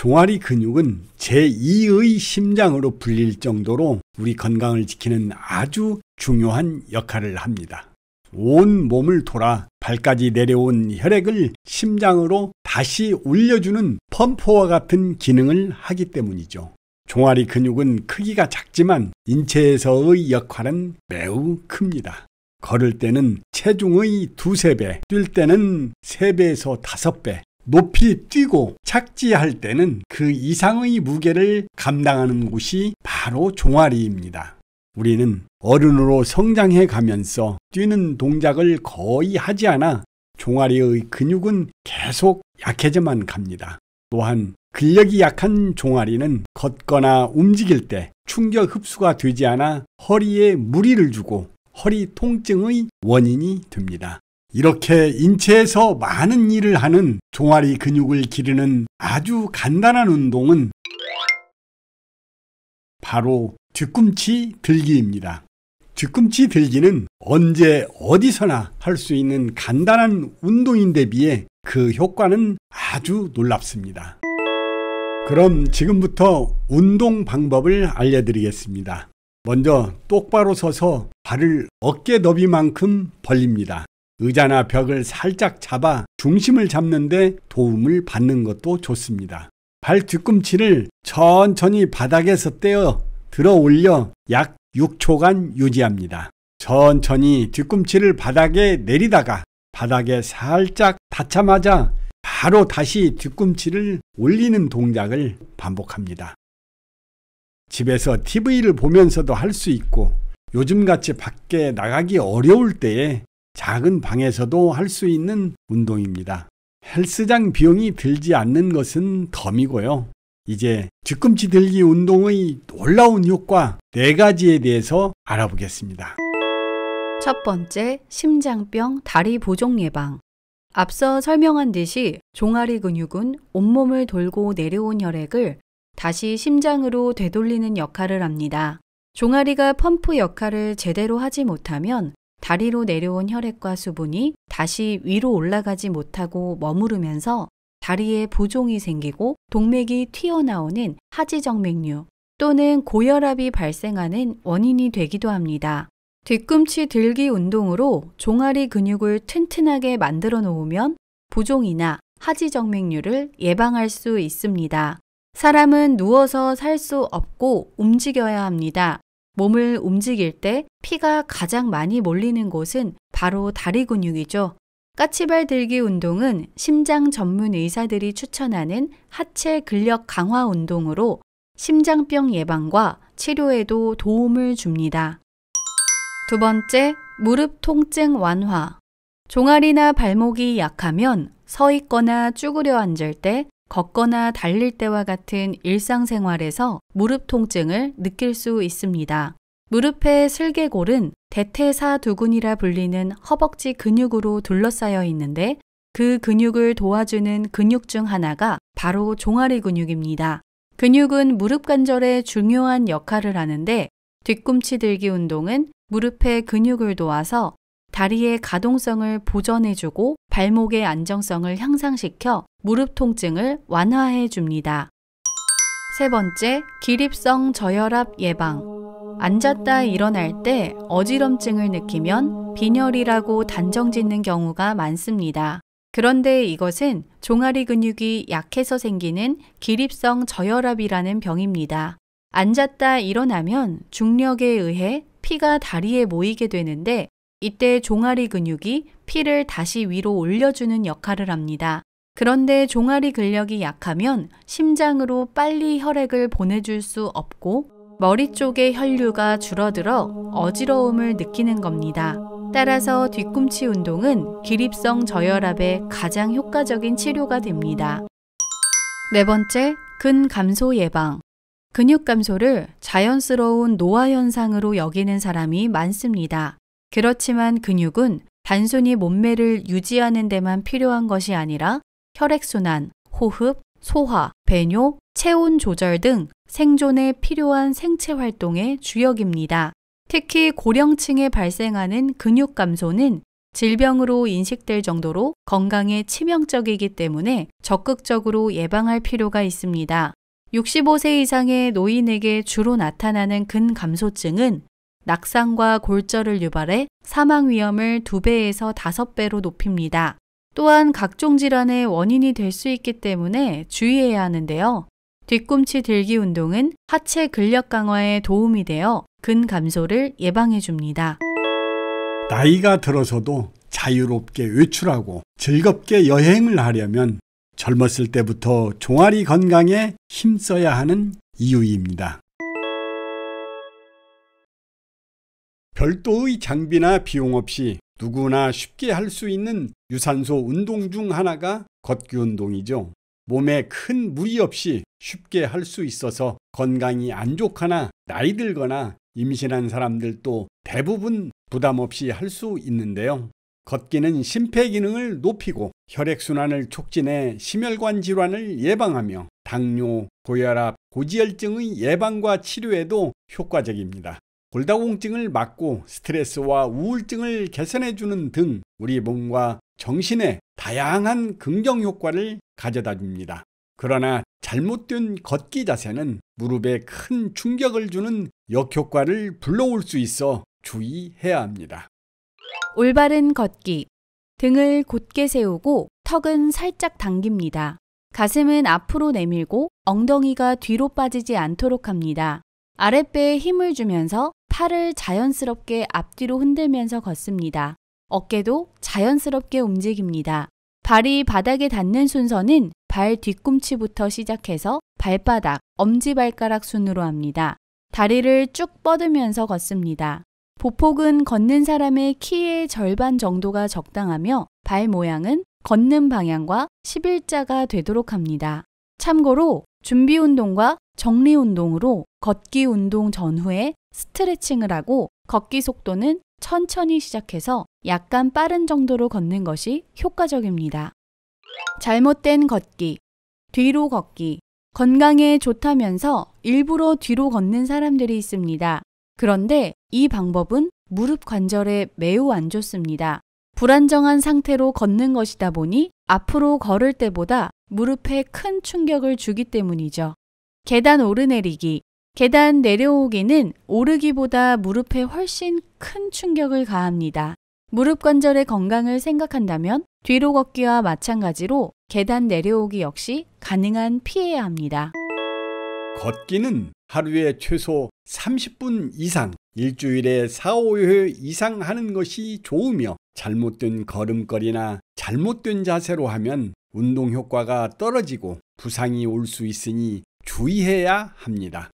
종아리 근육은 제2의 심장으로 불릴 정도로 우리 건강을 지키는 아주 중요한 역할을 합니다. 온 몸을 돌아 발까지 내려온 혈액을 심장으로 다시 올려주는 펌프와 같은 기능을 하기 때문이죠. 종아리 근육은 크기가 작지만 인체에서의 역할은 매우 큽니다. 걸을 때는 체중의 두세 배, 뛸 때는 세 배에서 다섯 배, 높이 뛰고 착지할 때는 그 이상의 무게를 감당하는 곳이 바로 종아리입니다. 우리는 어른으로 성장해 가면서 뛰는 동작을 거의 하지 않아 종아리의 근육은 계속 약해져만 갑니다. 또한 근력이 약한 종아리는 걷거나 움직일 때 충격 흡수가 되지 않아 허리에 무리를 주고 허리 통증의 원인이 됩니다. 이렇게 인체에서 많은 일을 하는 종아리 근육을 기르는 아주 간단한 운동은 바로 뒤꿈치 들기입니다. 뒤꿈치 들기는 언제 어디서나 할 수 있는 간단한 운동인데 비해 그 효과는 아주 놀랍습니다. 그럼 지금부터 운동 방법을 알려드리겠습니다. 먼저 똑바로 서서 발을 어깨 너비만큼 벌립니다. 의자나 벽을 살짝 잡아 중심을 잡는데 도움을 받는 것도 좋습니다. 발 뒤꿈치를 천천히 바닥에서 떼어 들어 올려 약 6초간 유지합니다. 천천히 뒤꿈치를 바닥에 내리다가 바닥에 살짝 닿자마자 바로 다시 뒤꿈치를 올리는 동작을 반복합니다. 집에서 TV를 보면서도 할 수 있고 요즘같이 밖에 나가기 어려울 때에 작은 방에서도 할 수 있는 운동입니다. 헬스장 비용이 들지 않는 것은 덤이고요. 이제 뒤꿈치 들기 운동의 놀라운 효과 네 가지에 대해서 알아보겠습니다. 첫 번째, 심장병 다리 보종 예방. 앞서 설명한 듯이 종아리 근육은 온몸을 돌고 내려온 혈액을 다시 심장으로 되돌리는 역할을 합니다. 종아리가 펌프 역할을 제대로 하지 못하면 다리로 내려온 혈액과 수분이 다시 위로 올라가지 못하고 머무르면서 다리에 보종이 생기고 동맥이 튀어나오는 하지정맥류 또는 고혈압이 발생하는 원인이 되기도 합니다. 뒤꿈치 들기 운동으로 종아리 근육을 튼튼하게 만들어 놓으면 보종이나 하지정맥류를 예방할 수 있습니다. 사람은 누워서 살 수 없고 움직여야 합니다. 몸을 움직일 때 피가 가장 많이 몰리는 곳은 바로 다리 근육이죠. 까치발 들기 운동은 심장 전문 의사들이 추천하는 하체 근력 강화 운동으로 심장병 예방과 치료에도 도움을 줍니다. 두 번째, 무릎 통증 완화. 종아리나 발목이 약하면 서 있거나 쭈그려 앉을 때 걷거나 달릴 때와 같은 일상생활에서 무릎 통증을 느낄 수 있습니다. 무릎의 슬개골은 대퇴사두근이라 불리는 허벅지 근육으로 둘러싸여 있는데 그 근육을 도와주는 근육 중 하나가 바로 종아리 근육입니다. 근육은 무릎 관절에 중요한 역할을 하는데 뒤꿈치 들기 운동은 무릎의 근육을 도와서 다리의 가동성을 보전해주고 발목의 안정성을 향상시켜 무릎 통증을 완화해 줍니다. 세 번째, 기립성 저혈압 예방. 앉았다 일어날 때 어지럼증을 느끼면 빈혈이라고 단정 짓는 경우가 많습니다. 그런데 이것은 종아리 근육이 약해서 생기는 기립성 저혈압이라는 병입니다. 앉았다 일어나면 중력에 의해 피가 다리에 모이게 되는데 이때 종아리 근육이 피를 다시 위로 올려주는 역할을 합니다. 그런데 종아리 근력이 약하면 심장으로 빨리 혈액을 보내줄 수 없고 머리 쪽의 혈류가 줄어들어 어지러움을 느끼는 겁니다. 따라서 뒤꿈치 운동은 기립성 저혈압에 가장 효과적인 치료가 됩니다. 네 번째, 근 감소 예방. 근육 감소를 자연스러운 노화 현상으로 여기는 사람이 많습니다. 그렇지만 근육은 단순히 몸매를 유지하는 데만 필요한 것이 아니라 혈액순환, 호흡, 소화, 배뇨, 체온 조절 등 생존에 필요한 생체 활동의 주역입니다. 특히 고령층에 발생하는 근육 감소는 질병으로 인식될 정도로 건강에 치명적이기 때문에 적극적으로 예방할 필요가 있습니다. 65세 이상의 노인에게 주로 나타나는 근감소증은 낙상과 골절을 유발해 사망 위험을 2배에서 5배로 높입니다. 또한 각종 질환의 원인이 될 수 있기 때문에 주의해야 하는데요. 뒤꿈치 들기 운동은 하체 근력 강화에 도움이 되어 근 감소를 예방해 줍니다. 나이가 들어서도 자유롭게 외출하고 즐겁게 여행을 하려면 젊었을 때부터 종아리 건강에 힘써야 하는 이유입니다. 별도의 장비나 비용 없이 누구나 쉽게 할 수 있는 유산소 운동 중 하나가 걷기 운동이죠. 몸에 큰 무리 없이 쉽게 할 수 있어서 건강이 안 좋거나 나이 들거나 임신한 사람들도 대부분 부담 없이 할 수 있는데요. 걷기는 심폐 기능을 높이고 혈액순환을 촉진해 심혈관 질환을 예방하며 당뇨, 고혈압, 고지혈증의 예방과 치료에도 효과적입니다. 골다공증을 막고 스트레스와 우울증을 개선해주는 등 우리 몸과 정신에 다양한 긍정 효과를 가져다 줍니다. 그러나 잘못된 걷기 자세는 무릎에 큰 충격을 주는 역효과를 불러올 수 있어 주의해야 합니다. 올바른 걷기. 등을 곧게 세우고 턱은 살짝 당깁니다. 가슴은 앞으로 내밀고 엉덩이가 뒤로 빠지지 않도록 합니다. 아랫배에 힘을 주면서 팔을 자연스럽게 앞뒤로 흔들면서 걷습니다. 어깨도 자연스럽게 움직입니다. 발이 바닥에 닿는 순서는 발 뒤꿈치부터 시작해서 발바닥, 엄지발가락 순으로 합니다. 다리를 쭉 뻗으면서 걷습니다. 보폭은 걷는 사람의 키의 절반 정도가 적당하며 발 모양은 걷는 방향과 11자가 되도록 합니다. 참고로 준비 운동과 정리 운동으로 걷기 운동 전후에 스트레칭을 하고 걷기 속도는 천천히 시작해서 약간 빠른 정도로 걷는 것이 효과적입니다. 잘못된 걷기, 뒤로 걷기, 건강에 좋다면서 일부러 뒤로 걷는 사람들이 있습니다. 그런데 이 방법은 무릎 관절에 매우 안 좋습니다. 불안정한 상태로 걷는 것이다 보니 앞으로 걸을 때보다 무릎에 큰 충격을 주기 때문이죠. 계단 오르내리기, 계단 내려오기는 오르기보다 무릎에 훨씬 큰 충격을 가합니다. 무릎 관절의 건강을 생각한다면 뒤로 걷기와 마찬가지로 계단 내려오기 역시 가능한 피해야 합니다. 걷기는 하루에 최소 30분 이상, 일주일에 4, 5회 이상 하는 것이 좋으며 잘못된 걸음걸이나 잘못된 자세로 하면 운동 효과가 떨어지고 부상이 올 수 있으니 주의해야 합니다.